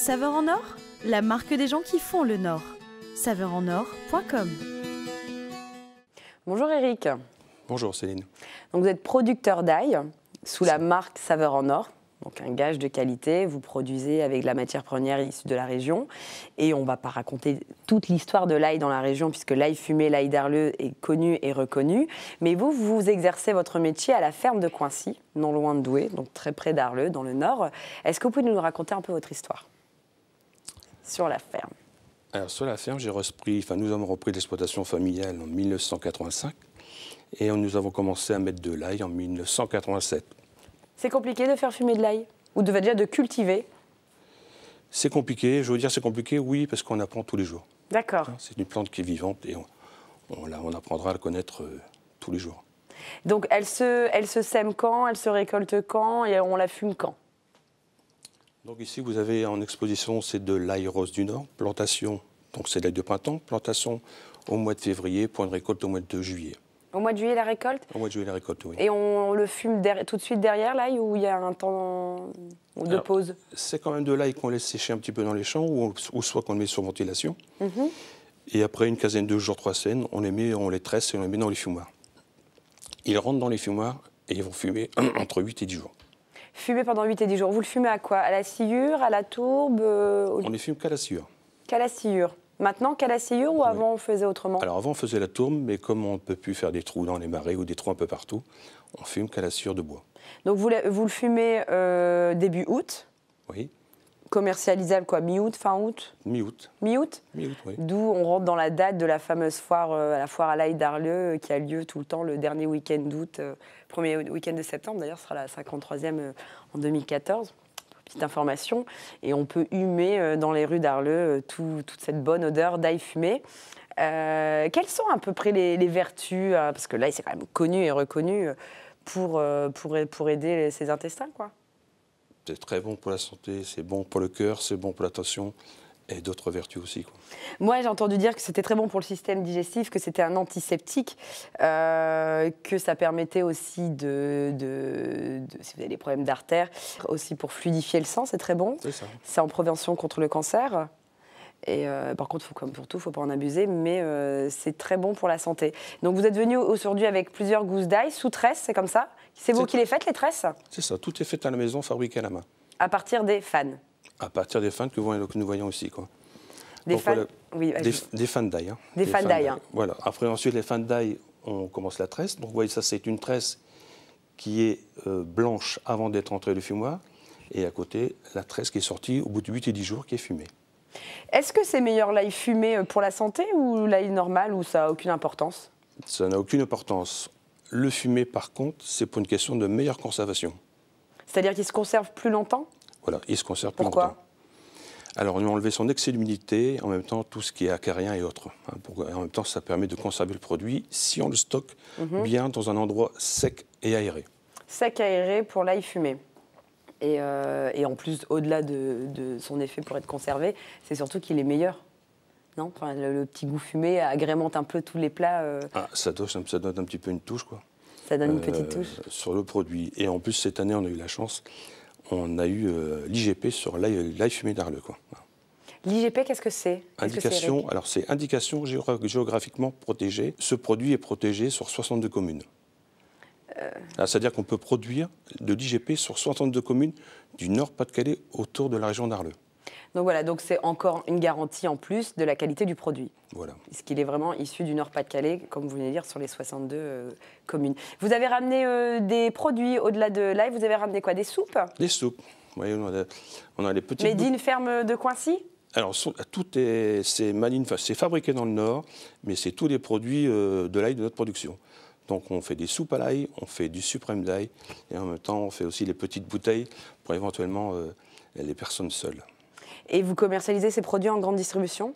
Saveur en or La marque des gens qui font le Nord. Saveurenor.com Bonjour Eric. Bonjour Céline. Donc vous êtes producteur d'ail sous la marque Saveur en or. Donc un gage de qualité, vous produisez avec la matière première issue de la région. Et on ne va pas raconter toute l'histoire de l'ail dans la région, puisque l'ail fumé, l'ail d'Arleux est connu et reconnu. Mais vous, vous exercez votre métier à la ferme de Coincy, non loin de Douai, donc très près d'Arleux, dans le nord. Est-ce que vous pouvez nous raconter un peu votre histoire sur la ferme Alors, sur la ferme, j'ai repris, enfin, nous avons repris l'exploitation familiale en 1985 et nous avons commencé à mettre de l'ail en 1987. C'est compliqué de faire fumer de l'ail Ou de, déjà de cultiver C'est compliqué. Je veux dire, c'est compliqué, oui, parce qu'on apprend tous les jours. D'accord. Hein, c'est une plante qui est vivante et on, on, apprendra à la connaître euh, tous les jours. Donc, elle se, elle se sème quand Elle se récolte quand Et on la fume quand donc ici, vous avez en exposition, c'est de l'ail rose du Nord, plantation, donc c'est de l'ail de printemps, plantation au mois de février point de récolte au mois de juillet. Au mois de juillet, la récolte Au mois de juillet, la récolte, oui. Et on, le fume tout de suite derrière l'ail ou il y a un temps de pause C'est quand même de l'ail qu'on laisse sécher un petit peu dans les champs ou, soit qu'on le met sur ventilation. Mhm. Et après une quinzaine de jours, trois semaines, on les met, on les tresse et on les met dans les fumoirs. Ils rentrent dans les fumoirs et ils vont fumer entre 8 et 10 jours. Fumez pendant 8 et 10 jours. Vous le fumez à quoi À la sciure, à la tourbe euh, On ne fume qu'à la sciure. Qu'à la sciure. Maintenant, qu'à la sciure ou avant on faisait autrement Alors avant on faisait la tourbe, mais comme on ne peut plus faire des trous dans les marais ou des trous un peu partout, on fume qu'à la sciure de bois. Donc vous, le fumez euh, début août Oui commercialisable quoi Mi-août, fin août Mi-août. Mi-août D'où on rentre dans la date de la fameuse foire, euh, la foire à l'ail d'Arleux euh, qui a lieu tout le temps le dernier week-end d'août, euh, premier week-end de septembre d'ailleurs, sera la 53e en 2014. Petite information. Et on peut humer dans les rues d'Arleux toute cette bonne odeur d'ail fumé. quelles sont à peu près les, les vertus Parce que l'ail, c'est quand même connu et reconnu pour, pour, pour aider ses intestins, quoi c'est très bon pour la santé, c'est bon pour le cœur, c'est bon pour la tension et d'autres vertus aussi. Moi, j'ai entendu dire que c'était très bon pour le système digestif, que c'était un antiseptique, euh, que ça permettait aussi de, de si vous avez des problèmes d'artère, aussi pour fluidifier le sang, c'est très bon. C'est ça. C'est en prévention contre le cancer. Et euh, par contre, faut, comme pour tout, il ne faut pas en abuser, mais euh, c'est très bon pour la santé. Donc vous êtes venu aujourd'hui avec plusieurs gousses d'ail sous tresse, c'est comme ça C'est vous qui les faites, les tresses C'est ça, tout est fait à la maison, fabriqué à la main. À partir des fans À partir des fans que, que nous voyons ici, quoi. Des, fans... des, fans hein. d'ail. Des, fans, d'ail. Voilà. Après, ensuite, les fans d'ail, on commence la tresse. Donc vous voyez, ça, c'est une tresse qui est euh, blanche avant d'être entrée le fumoir. Et à côté, la tresse qui est sortie au bout de 8 et 10 jours qui est fumée. Est-ce que c'est meilleur l'ail fumé euh, pour la santé ou l'ail normal ou ça n'a aucune importance Ça n'a aucune importance. Le fumé, par contre, c'est pour une question de meilleure conservation. C'est-à-dire qu'il se conserve plus longtemps Voilà, il se conserve plus longtemps. Alors, on a enlevé son excès d'humidité, en même temps, tout ce qui est acarien et autres. Hein, en même temps, ça permet de conserver le produit si on le stocke mhm. bien dans un endroit sec et aéré. Sec et aéré pour l'ail fumé. Euh, et, en plus, au-delà de, son effet pour être conservé, c'est surtout qu'il est meilleur. Non le, petit goût fumé agrémente un peu tous les plats. Euh. Ah, ça, donne, un petit peu une touche, quoi. Ça donne une euh, petite touche. Sur le produit. Et en plus, cette année, on a eu la chance, on a eu l'IGP sur l'ail fumé d'Arles. L'IGP, qu'est-ce que c'est Indication, alors c'est indication géographiquement protégée. Ce produit est protégé sur 62 communes. Ah, c'est-à-dire qu'on peut produire de l'IGP sur 62 communes du Nord-Pas-de-Calais autour de la région d'Arleux. Donc voilà, donc c'est encore une garantie en plus de la qualité du produit. Voilà. qu'il est vraiment issu du Nord-Pas-de-Calais, comme vous venez de dire, sur les 62 euh, communes. Vous avez ramené euh, des produits au-delà de l'ail, vous avez ramené quoi Des soupes Des soupes. on a, on les petites. Mais d'une ferme de Coincy alors, tout est, c'est fabriqué dans le Nord, mais c'est tous les produits euh, de l'ail de notre production. Donc on fait des soupes à l'ail, on fait du suprême d'ail, et en même temps on fait aussi les petites bouteilles pour éventuellement euh, les personnes seules. Et vous commercialisez ces produits en grande distribution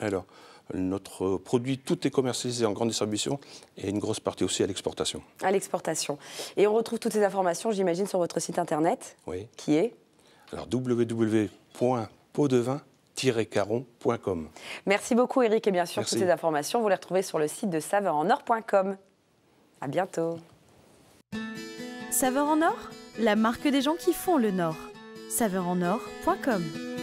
Alors, notre produit, tout est commercialisé en grande distribution et une grosse partie aussi à l'exportation. À l'exportation. Et on retrouve toutes ces informations, j'imagine, sur votre site internet, oui. qui est Alors www.podevin. caroncom Merci beaucoup Eric et bien sûr toutes ces informations vous les retrouvez sur le site de saveur-en-or.com. À bientôt. Saveur en or, la marque des gens qui font le Nord. Saveur en or.com.